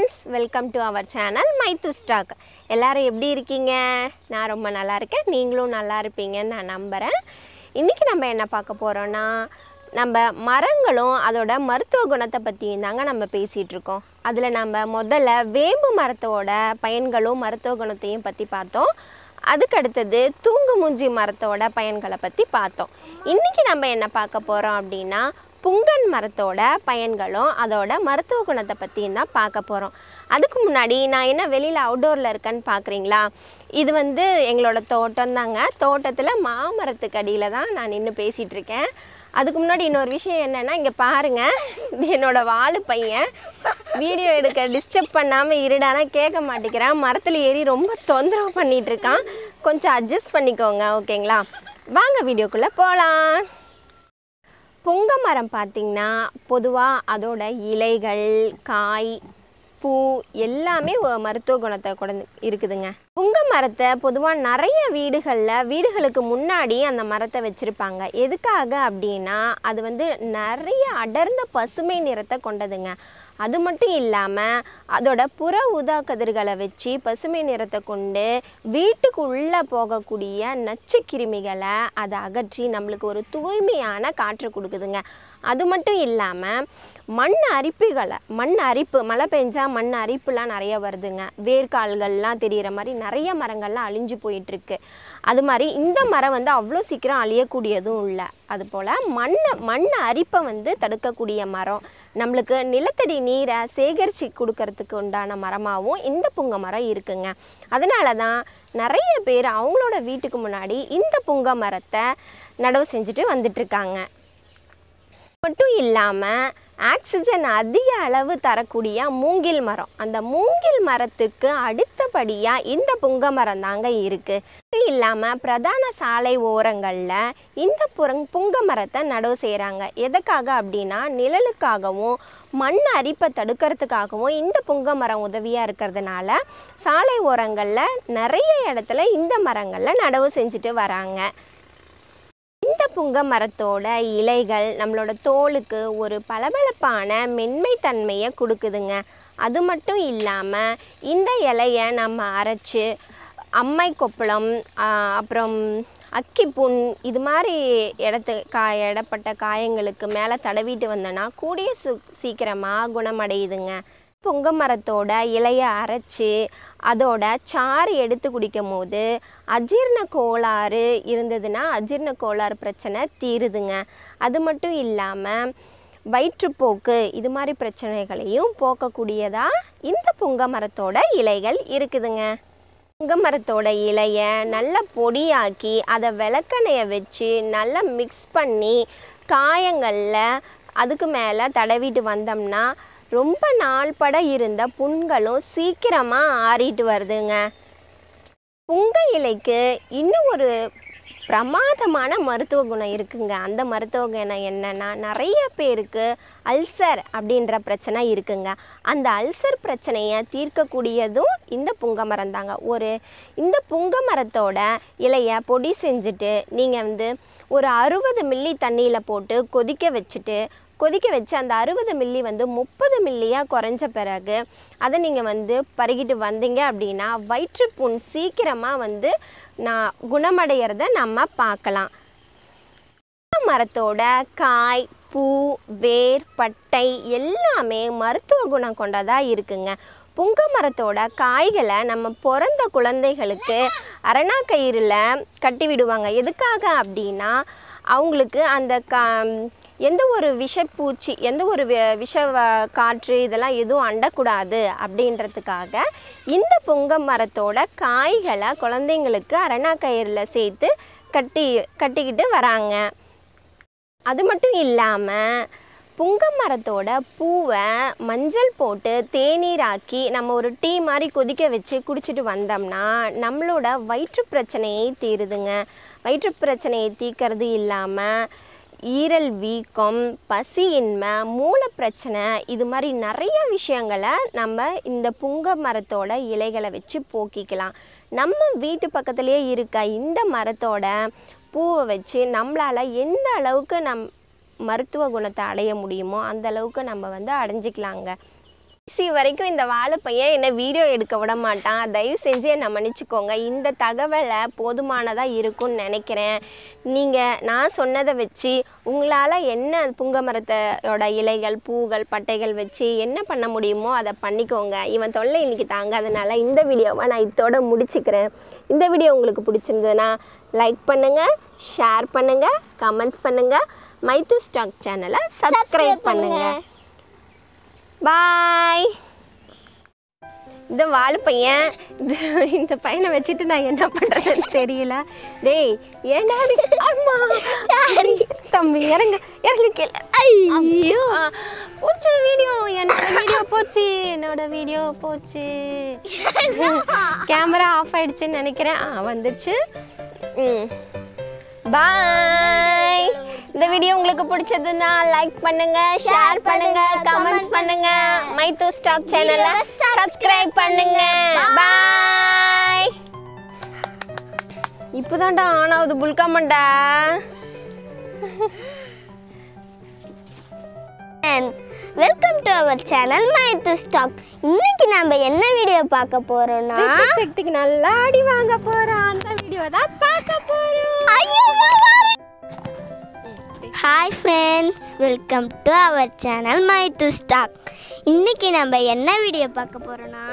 friends welcome to our channel மைத்து stock எல்லோரும் எப்படி இருக்கீங்க நான் ரொம்ப நல்லா இருக்கேன் நீங்களும் நல்லா இருப்பீங்கன்னு நான் நம்புகிறேன் இன்றைக்கி நம்ம என்ன பார்க்க போகிறோன்னா நம்ம மரங்களும் அதோட மருத்துவ குணத்தை பற்றியும் தாங்க நம்ம பேசிகிட்ருக்கோம் அதில் நம்ம முதல்ல வேம்பு மரத்தோட பயன்களும் மருத்துவ குணத்தையும் பற்றி பார்த்தோம் அதுக்கடுத்தது தூங்கு மூஞ்சி மரத்தோட பயன்களை பற்றி பார்த்தோம் இன்றைக்கி நம்ம என்ன பார்க்க போகிறோம் அப்படின்னா புங்கன் மரத்தோட பயன்களும் அதோட மருத்துவ குணத்தை பற்றியும் தான் பார்க்க போகிறோம் அதுக்கு முன்னாடி நான் என்ன வெளியில் அவுடோரில் இருக்கேன்னு பார்க்குறீங்களா இது வந்து எங்களோட தோட்டம் தாங்க தோட்டத்தில் மாமரத்துக்கு அடியில் தான் நான் நின்று பேசிகிட்ருக்கேன் அதுக்கு முன்னாடி இன்னொரு விஷயம் என்னென்னா இங்கே பாருங்கள் இது என்னோடய வாழு பையன் வீடியோ எடுக்க டிஸ்டர்ப் பண்ணாமல் இருடானா கேட்க மாட்டேங்கிறான் மரத்தில் ஏறி ரொம்ப தொந்தரவு பண்ணிகிட்ருக்கான் கொஞ்சம் அட்ஜஸ்ட் பண்ணிக்கோங்க ஓகேங்களா வாங்க வீடியோக்குள்ளே போகலாம் பொங்க மரம் பார்த்திங்கன்னா பொதுவாக அதோட இலைகள் காய் பூ எல்லாமே மருத்துவ குணத்தை கொண்டு இருக்குதுங்க புங்க மரத்தை பொதுவாக நிறைய வீடுகளில் வீடுகளுக்கு முன்னாடி அந்த மரத்தை வச்சுருப்பாங்க எதுக்காக அப்படின்னா அது வந்து நிறைய அடர்ந்த பசுமை நிறத்தை கொண்டதுங்க அது மட்டும் இல்லாமல் அதோட புற ஊதா கதிர்களை வச்சு பசுமை நிறத்தை கொண்டு வீட்டுக்கு உள்ளே போகக்கூடிய நச்சு கிருமிகளை அதை அகற்றி நம்மளுக்கு ஒரு தூய்மையான காற்று கொடுக்குதுங்க அது மட்டும் இல்லாமல் மண் அரிப்புகளை மண் அரிப்பு மழை பெஞ்சால் தான் மண் அரிப்புலாம் நிறைய வருதுங்க வேர்க்கால்கள்லாம் தெரிகிற மாதிரி நிறைய மரங்கள்லாம் அழிஞ்சு போயிட்டுருக்கு அது மாதிரி இந்த மரம் வந்து அவ்வளோ சீக்கிரம் அழியக்கூடியதும் இல்லை அதுபோல் மண் மண் அரிப்பை வந்து தடுக்கக்கூடிய மரம் நம்மளுக்கு நிலத்தடி நீரை சேகரித்து கொடுக்கறதுக்கு உண்டான மரமாகவும் இந்த புங்க மரம் இருக்குங்க அதனால தான் நிறைய பேர் அவங்களோட வீட்டுக்கு முன்னாடி இந்த புங்க மரத்தை நடவு செஞ்சுட்டு வந்துட்டுருக்காங்க மட்டும் இல்லாமல் ஆக்சிஜன் அதிக அளவு தரக்கூடிய மூங்கில் மரம் அந்த மூங்கில் மரத்துக்கு அடுத்தபடியாக இந்த புங்க மரம் தாங்க இருக்குது அது இல்லாமல் பிரதான சாலை ஓரங்களில் இந்த புறங் புங்க மரத்தை நடவு செய்கிறாங்க எதுக்காக அப்படின்னா நிழலுக்காகவும் மண் அரிப்பை தடுக்கிறதுக்காகவும் இந்த புங்க மரம் உதவியாக இருக்கிறதுனால சாலை ஓரங்களில் நிறைய இடத்துல இந்த மரங்களில் நடவு செஞ்சுட்டு வராங்க இந்த புங்க மரத்தோட இலைகள் நம்மளோட தோலுக்கு ஒரு பளபளப்பான மென்மை தன்மையை கொடுக்குதுங்க அது மட்டும் இல்லாமல் இந்த இலையை நம்ம அரைச்சி அம்மை கொப்பளம் அப்புறம் அக்கிப்புண் இது மாதிரி இடத்து கா இடப்பட்ட காயங்களுக்கு மேலே தடவிட்டு வந்தோன்னா கூடிய சு சீக்கிரமாக குணமடையுதுங்க பொங்க மரத்தோட இலையை அரைச்சி அதோட சாறு எடுத்து குடிக்கும் போது அஜீர்ண கோளாறு இருந்ததுன்னா அஜீர்ண கோளாறு பிரச்சனை தீருதுங்க அது மட்டும் இல்லாமல் வயிற்றுப்போக்கு இது மாதிரி பிரச்சனைகளையும் போக்கக்கூடியதாக இந்த பொங்க மரத்தோட இலைகள் இருக்குதுங்க புங்க மரத்தோட இலையை நல்லா பொடியாக்கி அதை விளக்கணைய வச்சு நல்லா மிக்ஸ் பண்ணி காயங்களில் அதுக்கு மேலே தடவிட்டு வந்தோம்னா ரொம்ப நாள் பட இருந்த புண்களும் சீக்கிரமாக ஆறிட்டு வருதுங்க புங்க இலைக்கு இன்னும் ஒரு பிரமாதமான மருத்துவ குணம் இருக்குங்க அந்த மருத்துவ குணம் என்னென்னா நிறைய பேருக்கு அல்சர் அப்படின்ற பிரச்சனை இருக்குங்க அந்த அல்சர் பிரச்சனையை தீர்க்கக்கூடியதும் இந்த புங்க மரம் தாங்க ஒரு இந்த புங்க மரத்தோட இலையை பொடி செஞ்சுட்டு நீங்கள் வந்து ஒரு அறுபது மில்லி தண்ணியில் போட்டு கொதிக்க வச்சுட்டு கொதிக்க வச்சு அந்த அறுபது மில்லி வந்து முப்பது மில்லியாக குறைஞ்ச பிறகு அதை நீங்கள் வந்து பருகிட்டு வந்தீங்க அப்படின்னா வயிற்றுப்புண் சீக்கிரமாக வந்து நான் குணமடைகிறத நம்ம பார்க்கலாம் மரத்தோட காய் பூ வேர் பட்டை எல்லாமே மருத்துவ குணம் கொண்டதாக இருக்குங்க புங்க மரத்தோட காய்களை நம்ம பிறந்த குழந்தைகளுக்கு அரணாக்கயிறில் கட்டி விடுவாங்க எதுக்காக அப்படின்னா அவங்களுக்கு அந்த கா எந்த ஒரு விஷப்பூச்சி எந்த ஒரு விஷ காற்று இதெல்லாம் எதுவும் அண்டக்கூடாது அப்படின்றதுக்காக இந்த பொங்க மரத்தோட காய்களை குழந்தைங்களுக்கு அரணா கயிறில் சேர்த்து கட்டி கட்டிக்கிட்டு வராங்க அது மட்டும் இல்லாமல் புங்க மரத்தோட பூவை மஞ்சள் போட்டு தேநீராக்கி நம்ம ஒரு டீ மாதிரி கொதிக்க வச்சு குடிச்சிட்டு வந்தோம்னா நம்மளோட வயிற்று பிரச்சனையை தீருதுங்க வயிற்று பிரச்சனையை தீக்கிறது இல்லாமல் ஈரல் வீக்கம் பசியின்மை மூளை பிரச்சனை இது மாதிரி நிறைய விஷயங்களை நம்ம இந்த புங்க மரத்தோட இலைகளை வச்சு போக்கிக்கலாம் நம்ம வீட்டு பக்கத்துலேயே இருக்க இந்த மரத்தோட பூவை வச்சு நம்மளால் எந்த அளவுக்கு நம் மருத்துவ குணத்தை அடைய முடியுமோ அந்த அளவுக்கு நம்ம வந்து அடைஞ்சிக்கலாங்க கடைசி வரைக்கும் இந்த வாழை பையன் என்னை வீடியோ எடுக்க விட மாட்டான் தயவு செஞ்சு என்னை மன்னிச்சுக்கோங்க இந்த தகவலை போதுமானதாக இருக்கும்னு நினைக்கிறேன் நீங்கள் நான் சொன்னதை வச்சு உங்களால் என்ன புங்க மரத்தோட இலைகள் பூகள் பட்டைகள் வச்சு என்ன பண்ண முடியுமோ அதை பண்ணிக்கோங்க இவன் தொல்லை இன்னைக்கு தாங்காதனால இந்த வீடியோவை நான் இதோட முடிச்சுக்கிறேன் இந்த வீடியோ உங்களுக்கு பிடிச்சிருந்ததுன்னா லைக் பண்ணுங்கள் ஷேர் பண்ணுங்கள் கமெண்ட்ஸ் பண்ணுங்கள் மைத்து ஸ்டாக் சேனலை சப்ஸ்கிரைப் பண்ணுங்கள் பாய் இந்த வாழ் பையன் இந்த பையனை வச்சுட்டு நான் என்ன பண்ணுறதுன்னு தெரியல டேய் ஏன்னா தம்பி இறங்க இறங்க ஐயோ போச்சு வீடியோ என்னோட வீடியோ போச்சு என்னோட வீடியோ போச்சு கேமரா ஆஃப் ஆயிடுச்சுன்னு நினைக்கிறேன் வந்துருச்சு ம் பாய் இந்த வீடியோ உங்களுக்கு பிடிச்சதுன்னா லைக் பண்ணுங்க ஷேர் பண்ணுங்க பண்ணுங்க மைத்து ஸ்டாக் சேனலை சப்ஸ்கிரைப் பண்ணுங்க பாய் இப்போதான்டா ஆன் ஆகுது புல்காமண்டா வெல்கம் டு அவர் சேனல் மைத்து ஸ்டாக் இன்னைக்கு நம்ம என்ன வீடியோ பார்க்க போறோம்னா சக்திக்கு நல்லா அடி வாங்க போறோம் அந்த வீடியோ தான் friends welcome to our channel my டு ஸ்டாக் இன்றைக்கி நம்ம என்ன வீடியோ பார்க்க போகிறோன்னா